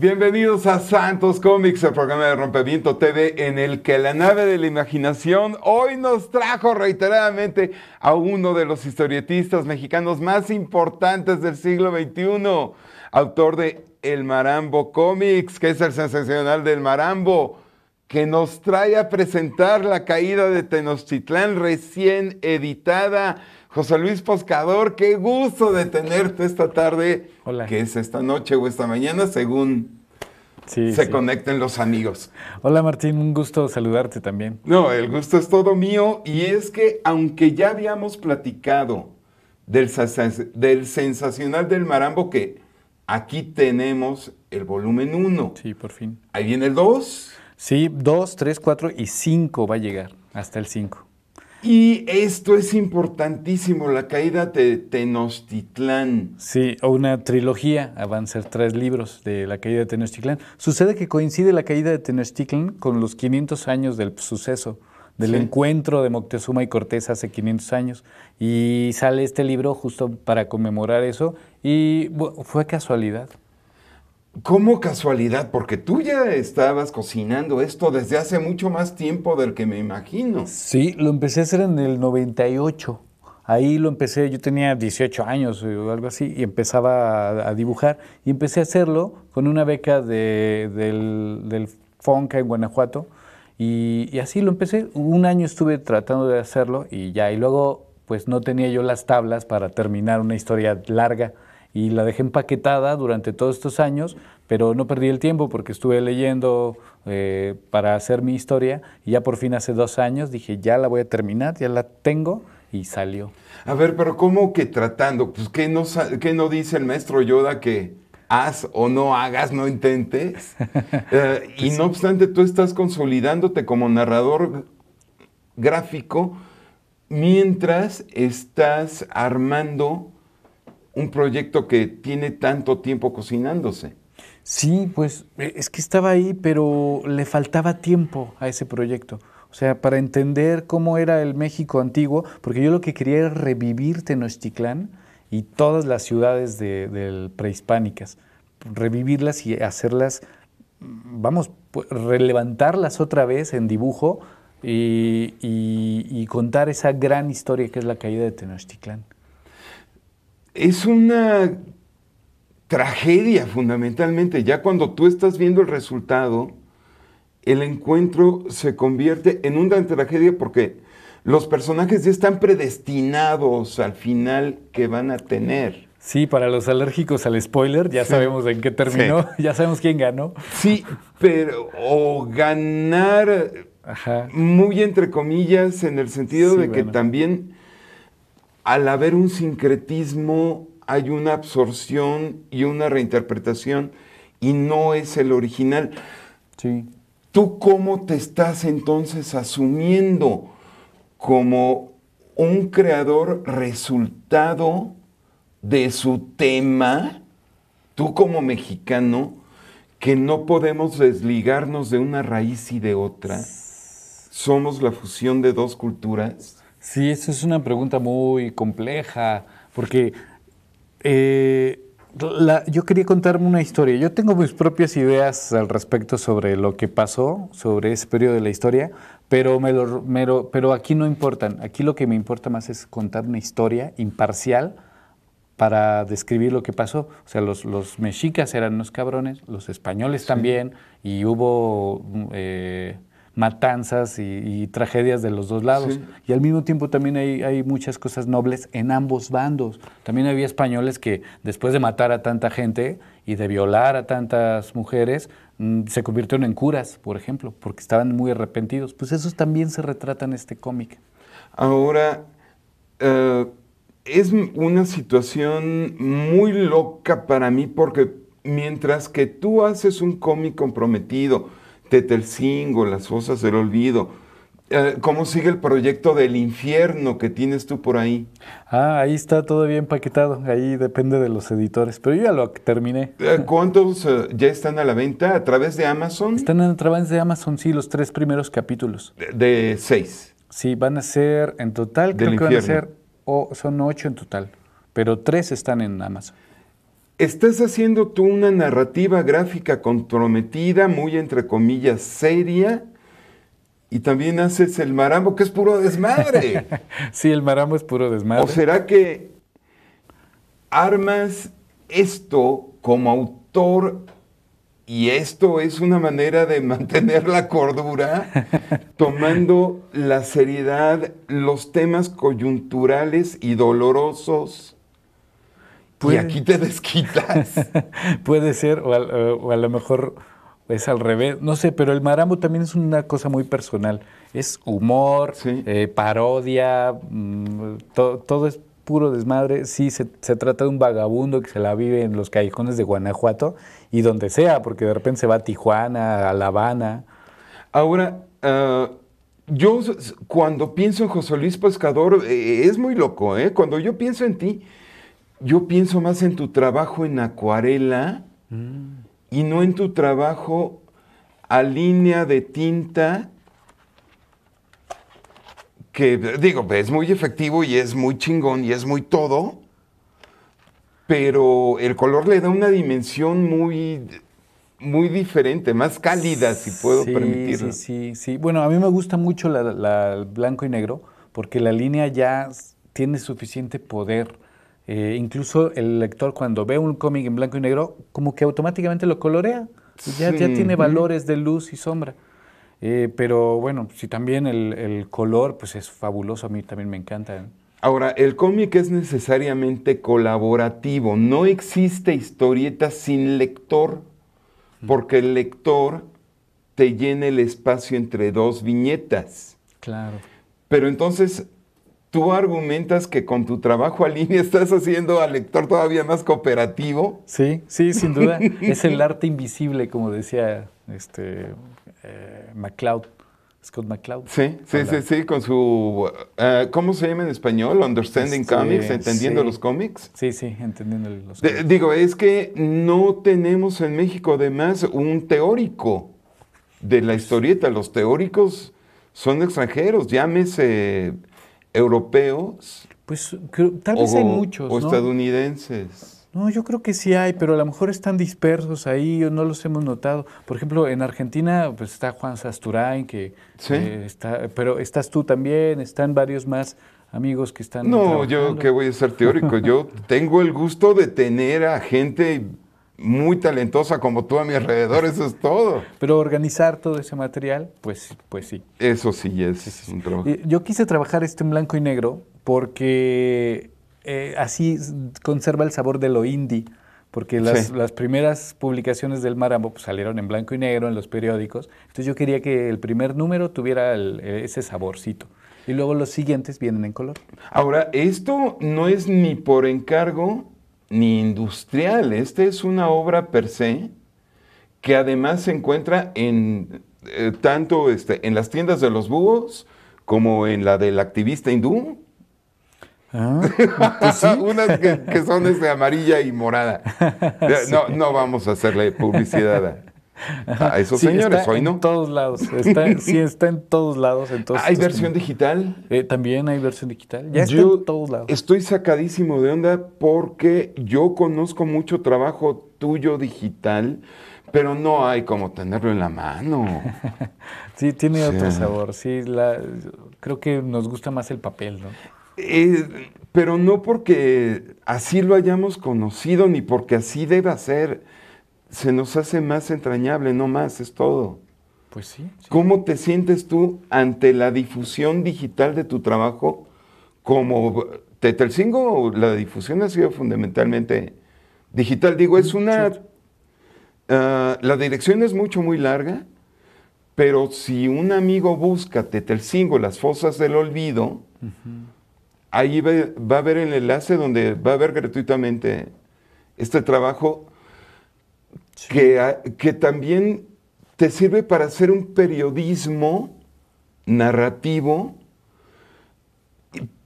Bienvenidos a Santos Comics, el programa de rompimiento TV, en el que la nave de la imaginación hoy nos trajo reiteradamente a uno de los historietistas mexicanos más importantes del siglo XXI, autor de El Marambo Comics, que es el sensacional del Marambo que nos trae a presentar la caída de Tenochtitlán recién editada. José Luis Poscador, qué gusto de tenerte esta tarde, que es esta noche o esta mañana, según se conecten los amigos. Hola Martín, un gusto saludarte también. No, el gusto es todo mío y es que aunque ya habíamos platicado del, del sensacional del marambo que aquí tenemos el volumen 1. Sí, por fin. Ahí viene el 2 Sí, dos, tres, cuatro y cinco va a llegar, hasta el cinco. Y esto es importantísimo, la caída de Tenochtitlán. Sí, o una trilogía, van a ser tres libros de la caída de Tenochtitlán. Sucede que coincide la caída de Tenochtitlán con los 500 años del suceso, del encuentro de Moctezuma y Cortés hace 500 años. Y sale este libro justo para conmemorar eso y fue casualidad. ¿Cómo casualidad? Porque tú ya estabas cocinando esto desde hace mucho más tiempo del que me imagino. Sí, lo empecé a hacer en el 98. Ahí lo empecé, yo tenía 18 años o algo así, y empezaba a, dibujar. Y empecé a hacerlo con una beca del, Fonca en Guanajuato. Y, y así lo empecé. Un año estuve tratando de hacerlo y ya. Y luego, pues no tenía yo las tablas para terminar una historia larga y la dejé empaquetada durante todos estos años, pero no perdí el tiempo porque estuve leyendo eh, para hacer mi historia y ya por fin hace dos años dije, ya la voy a terminar, ya la tengo y salió. A ver, pero ¿cómo que tratando? Pues ¿qué no, qué no dice el maestro Yoda que haz o no hagas, no intentes? Eh, y pues no obstante, tú estás consolidándote como narrador gráfico mientras estás armando un proyecto que tiene tanto tiempo cocinándose. Sí, pues e, es que estaba ahí, pero le faltaba tiempo a ese proyecto. O sea, para entender cómo era el México antiguo, porque yo lo que quería era revivir Tenochtitlán y todas las ciudades de, prehispánicas, revivirlas y hacerlas, vamos, pues, relevantarlas otra vez en dibujo y contar esa gran historia que es la caída de Tenochtitlán es una tragedia fundamentalmente. Ya cuando tú estás viendo el resultado, el encuentro se convierte en una tragedia porque los personajes ya están predestinados al final que van a tener. Sí, para los alérgicos al spoiler, ya sabemos en qué terminó, ya sabemos quién ganó. Sí, pero o ganar muy entre comillas en el sentido de que también al haber un sincretismo hay una absorción y una reinterpretación y no es el original. Sí. ¿Tú cómo te estás entonces asumiendo como un creador resultado de su tema? Tú como mexicano, que no podemos desligarnos de una raíz y de otra. Somos la fusión de dos culturas Sí, eso es una pregunta muy compleja, porque eh, yo quería contarme una historia. Yo tengo mis propias ideas al respecto sobre lo que pasó, sobre ese periodo de la historia, pero, me lo, pero aquí no importan. Aquí lo que me importa más es contar una historia imparcial para describir lo que pasó. O sea, los, mexicas eran unos cabrones, los españoles también, y hubo... Eh, matanzas y, tragedias de los dos lados. Y al mismo tiempo también hay, muchas cosas nobles en ambos bandos. También había españoles que después de matar a tanta gente y de violar a tantas mujeres, mm, se convirtieron en curas, por ejemplo, porque estaban muy arrepentidos. Pues eso también se retrata en este cómic. Ahora, eh, es una situación muy loca para mí porque mientras que tú haces un cómic comprometido, Tetelcingo, las fosas del olvido. Eh, ¿Cómo sigue el proyecto del infierno que tienes tú por ahí? Ah, ahí está todo bien paquetado, ahí depende de los editores, pero yo ya lo terminé. Eh, ¿Cuántos eh, ya están a la venta a través de Amazon? Están a través de Amazon, sí, los tres primeros capítulos. De, seis. Sí, van a ser en total, creo que van a ser, o son ocho en total, pero tres están en Amazon estás haciendo tú una narrativa gráfica comprometida, muy entre comillas seria, y también haces el marambo, que es puro desmadre. sí, el marambo es puro desmadre. ¿O será que armas esto como autor y esto es una manera de mantener la cordura, tomando la seriedad, los temas coyunturales y dolorosos Puede, y aquí te desquitas. puede ser, eh, o a, lo mejor es al revés, no sé, pero el marambo también es una cosa muy personal. Es humor, eh, parodia, mm, todo es puro desmadre. Sí, se, trata de un vagabundo que se la vive en los callejones de Guanajuato y donde sea, porque de repente se va a Tijuana, a La Habana. Ahora, ah, yo cuando pienso en José Luis Pescador, eh, es muy loco, Cuando yo pienso en ti, yo pienso más en tu trabajo en acuarela mm. y no en tu trabajo a línea de tinta que digo, es muy efectivo y es muy chingón y es muy todo, pero el color le da una dimensión muy, muy diferente, más cálida, si puedo permitirlo. Sí, sí, sí. Bueno, a mí me gusta mucho el blanco y negro porque la línea ya tiene suficiente poder eh, incluso el lector cuando ve un cómic en blanco y negro, como que automáticamente lo colorea. Pues ya, tiene valores de luz y sombra. Eh, pero bueno, si también el, el, color, pues es fabuloso, a mí también me encanta. ¿eh? Ahora, el cómic es necesariamente colaborativo, no existe historieta sin lector, porque el lector te llena el espacio entre dos viñetas. Claro. Pero entonces, tú argumentas que con tu trabajo a línea estás haciendo al lector todavía más cooperativo. Sí, sí, sin duda. es el arte invisible, como decía este, eh, MacLeod. Scott MacLeod. Sí, sí, sí, sí, con su, eh, ¿cómo se llama en español? Understanding este, Comics, entendiendo los cómics. Sí, sí, entendiendo los cómics. digo, es que no tenemos en México además un teórico de la pues historieta. Los teóricos son extranjeros, llámese europeos? Pues tal vez hay muchos. O estadounidenses. No, yo creo que sí hay, pero a lo mejor están dispersos ahí, no los hemos notado. Por ejemplo, en Argentina pues, está Juan Sasturain, que está, pero estás tú también, están varios más amigos que están. No, yo que voy a ser teórico, yo tengo el gusto de tener a gente muy talentosa como tú a mi alrededor, eso es todo. Pero organizar todo ese material, pues, pues sí. Eso sí es un trabajo. Yo quise trabajar esto en blanco y negro porque eh, así conserva el sabor de lo indie. Porque las, primeras publicaciones del Marambo pues, salieron en blanco y negro en los periódicos. Entonces yo quería que el primer número tuviera eh, ese saborcito. Y luego los siguientes vienen en color. Ahora, esto no es ni por encargo ni industrial. Esta es una obra per se que además se encuentra en eh, tanto este, en las tiendas de los búhos como en la del activista hindú. Ah, pues Unas que, son de este, amarilla y morada. No, no vamos a hacerle publicidad a a esos señores, hoy no. todos lados, sí está en todos lados. ¿Hay este, versión digital? Eh, también hay versión digital, ya yo en todos lados. Estoy sacadísimo de onda porque yo conozco mucho trabajo tuyo digital, pero no hay como tenerlo en la mano. sí, tiene otro sabor, sí, creo que nos gusta más el papel, ¿no? Eh, pero no porque así lo hayamos conocido ni porque así deba ser se nos hace más entrañable, no más, es todo. Pues sí, ¿Cómo te sientes tú ante la difusión digital de tu trabajo? Como Tetelcingo, la difusión ha sido fundamentalmente digital. Digo, es una... Ah, la dirección es mucho, muy larga, pero si un amigo busca Tetelcingo, las fosas del olvido, ahí va, a haber el enlace donde va a haber gratuitamente este trabajo que, ah, que también te sirve para hacer un periodismo narrativo,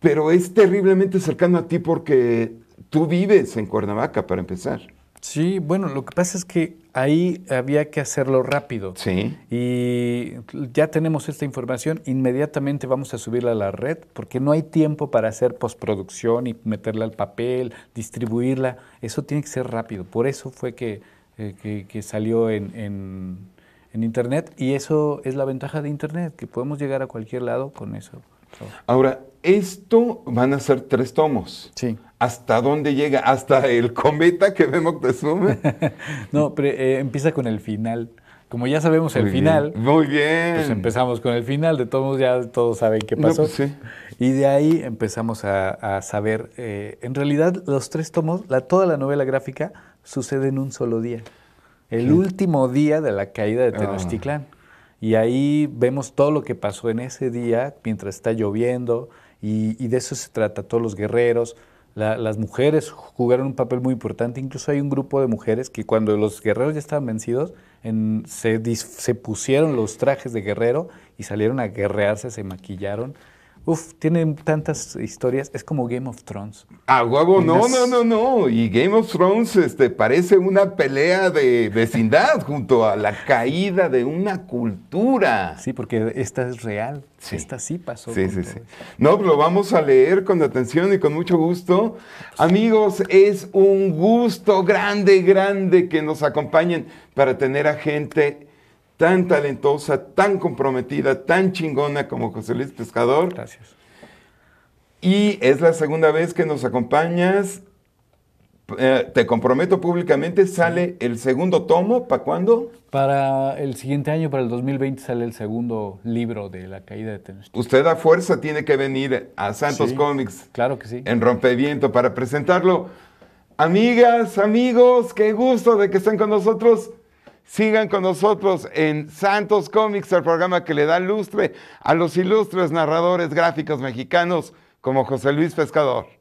pero es terriblemente cercano a ti porque tú vives en Cuernavaca, para empezar. Sí, bueno, lo que pasa es que ahí había que hacerlo rápido. Sí. Y ya tenemos esta información, inmediatamente vamos a subirla a la red, porque no hay tiempo para hacer postproducción y meterla al papel, distribuirla. Eso tiene que ser rápido. Por eso fue que eh, que, salió en, en, Internet. Y eso es la ventaja de Internet, que podemos llegar a cualquier lado con eso. Ahora, esto van a ser tres tomos. Sí. ¿Hasta dónde llega? ¿Hasta el cometa que vemos que no, pero eh, empieza con el final. Como ya sabemos el final. Muy bien. Pues empezamos con el final. De todos ya todos saben qué pasó. Pues y de ahí empezamos a, saber. Eh, en realidad, los tres tomos, la, toda la novela gráfica sucede en un solo día. El último día de la caída de ah. Tenochtitlán. Y ahí vemos todo lo que pasó en ese día mientras está lloviendo y, de eso se trata, todos los guerreros. las mujeres jugaron un papel muy importante, incluso hay un grupo de mujeres que cuando los guerreros ya estaban vencidos, se, se pusieron los trajes de guerrero y salieron a guerrearse, se maquillaron Uf, tiene tantas historias, es como Game of Thrones. A huevo, no, no, no, no. Y Game of Thrones este, parece una pelea de vecindad junto a la caída de una cultura. Sí, porque esta es real. Esta sí pasó. Sí, sí, sí. No, lo vamos a leer con atención y con mucho gusto. Amigos, es un gusto grande, grande que nos acompañen para tener a gente tan talentosa, tan comprometida, tan chingona como José Luis Pescador. Gracias. Y es la segunda vez que nos acompañas. Eh, te comprometo públicamente, sale el segundo tomo, ¿para cuándo? Para el siguiente año, para el 2020, sale el segundo libro de La Caída de Tenochtitlan. Usted a fuerza tiene que venir a Santos Comics. Claro que sí. En Rompeviento para presentarlo. Amigas, amigos, qué gusto de que estén con nosotros. Sigan con nosotros en Santos Comics, el programa que le da lustre a los ilustres narradores gráficos mexicanos como José Luis Pescador.